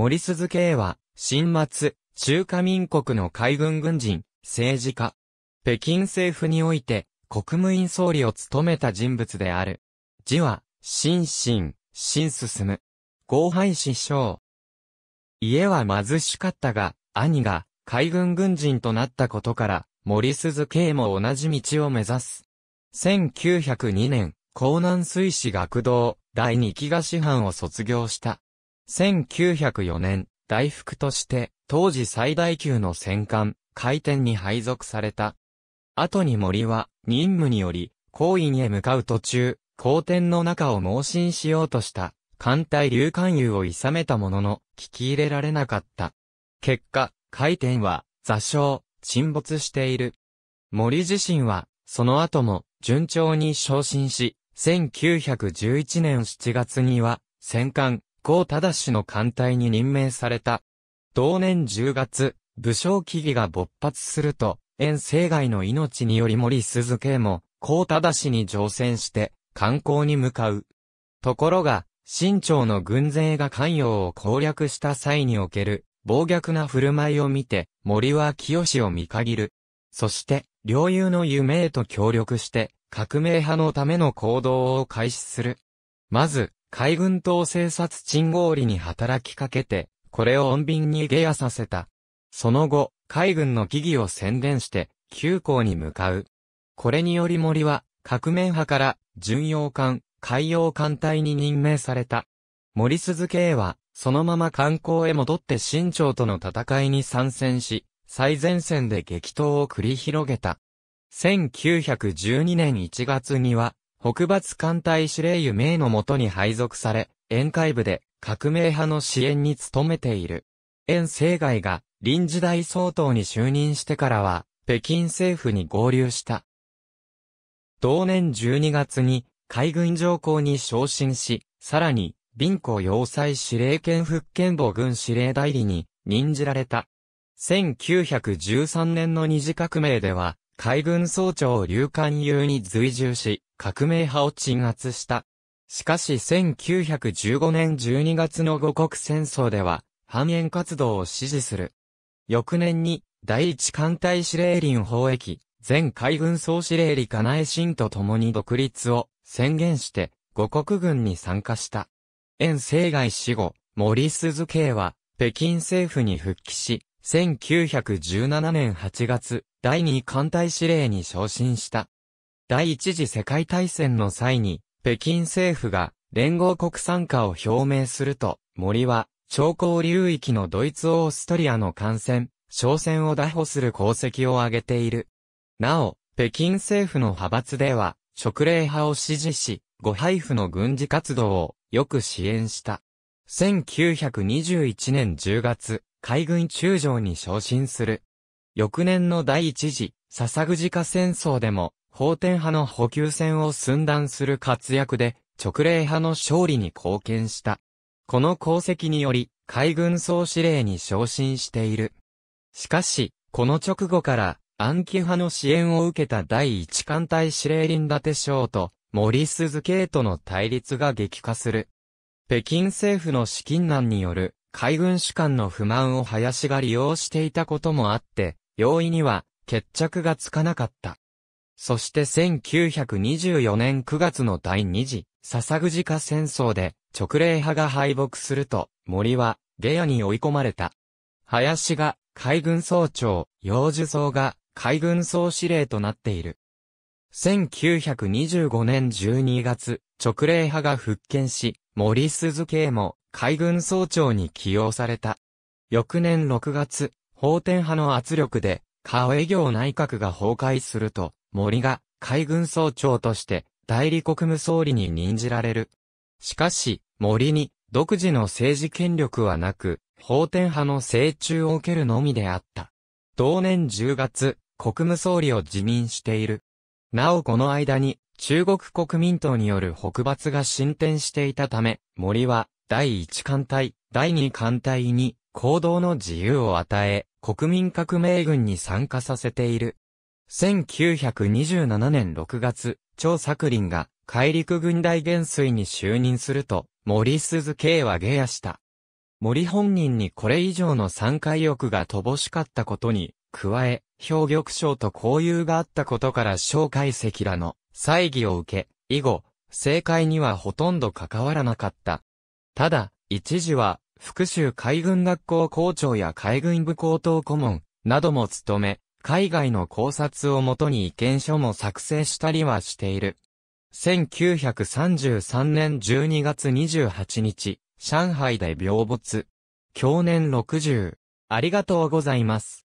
森鈴慶は、新末、中華民国の海軍軍人、政治家。北京政府において、国務院総理を務めた人物である。字は、心身、新進む。後輩師匠。家は貧しかったが、兄が、海軍軍人となったことから、森鈴慶も同じ道を目指す。1902年、江南水師学堂、第二期が師範を卒業した。1904年、大福として、当時最大級の戦艦、回転に配属された。後に森は、任務により、後院へ向かう途中、後天の中を盲信しようとした、艦隊流艦友をいさめたものの、聞き入れられなかった。結果、回転は、座礁、沈没している。森自身は、その後も、順調に昇進し、1911年7月には、戦艦、江忠氏の艦隊に任命された。同年10月、武将起義が勃発すると、遠征外の命により森鈴慶も、江忠氏に乗船して、観光に向かう。ところが、新朝の軍勢が関与を攻略した際における、暴虐な振る舞いを見て、森は清を見限る。そして、領有の夢へと協力して、革命派のための行動を開始する。まず、海軍統制殺鎮合理に働きかけて、これを穏便に下野させた。その後、海軍の疑義を宣伝して、急行に向かう。これにより森は、革命派から、巡洋艦、海洋艦隊に任命された。森鈴慶は、そのまま観光へ戻って新朝との戦いに参戦し、最前線で激闘を繰り広げた。1912年1月には、北伐艦隊司令湯名のもとに配属され、宴会部で革命派の支援に努めている。袁政外が臨時大総統に就任してからは、北京政府に合流した。同年12月に海軍上校に昇進し、さらに、貧乏要塞司令権復権母軍司令代理に任じられた。1913年の二次革命では、海軍総長を劉貫友に随従し、革命派を鎮圧した。しかし1915年12月の五国戦争では、反円活動を支持する。翌年に、第一艦隊司令林砲役、前海軍総司令李金井新と共に独立を宣言して、五国軍に参加した。遠征外死後、森鈴慶は、北京政府に復帰し、1917年8月、第二艦隊司令に昇進した。第一次世界大戦の際に、北京政府が連合国参加を表明すると、森は、長江流域のドイツオーストリアの艦船、商船を打破する功績を挙げている。なお、北京政府の派閥では、直令派を支持し、ご配布の軍事活動をよく支援した。1921年10月、海軍中将に昇進する。翌年の第一次、笹ぐじか戦争でも、法典派の補給戦を寸断する活躍で、直令派の勝利に貢献した。この功績により、海軍総司令に昇進している。しかし、この直後から、暗記派の支援を受けた第一艦隊司令林立将と、森鈴慶との対立が激化する。北京政府の資金難による海軍主官の不満を林が利用していたこともあって、容易には決着がつかなかった。そして1924年9月の第二次、笹口じ戦争で直令派が敗北すると、森は下野に追い込まれた。林が海軍総長、幼樹総が海軍総司令となっている。1925年12月、直令派が復権し、森鈴慶も海軍総長に起用された。翌年6月、法天派の圧力で、河江行内閣が崩壊すると、森が海軍総長として代理国務総理に任じられる。しかし、森に独自の政治権力はなく、法典派の成中を受けるのみであった。同年10月、国務総理を辞任している。なおこの間に、中国国民党による北伐が進展していたため、森は、第1艦隊、第2艦隊に、行動の自由を与え、国民革命軍に参加させている。1927年6月、張作林が海陸軍大元帥に就任すると、森鈴慶は下野した。森本人にこれ以上の参加意欲が乏しかったことに、加え、氷玉賞と交友があったことから小海石らの猜議を受け、以後、政界にはほとんど関わらなかった。ただ、一時は、福州海軍学校校長や海軍部高等顧問なども務め、海外の考察をもとに意見書も作成したりはしている。1933年12月28日、上海で病没。去年60。ありがとうございます。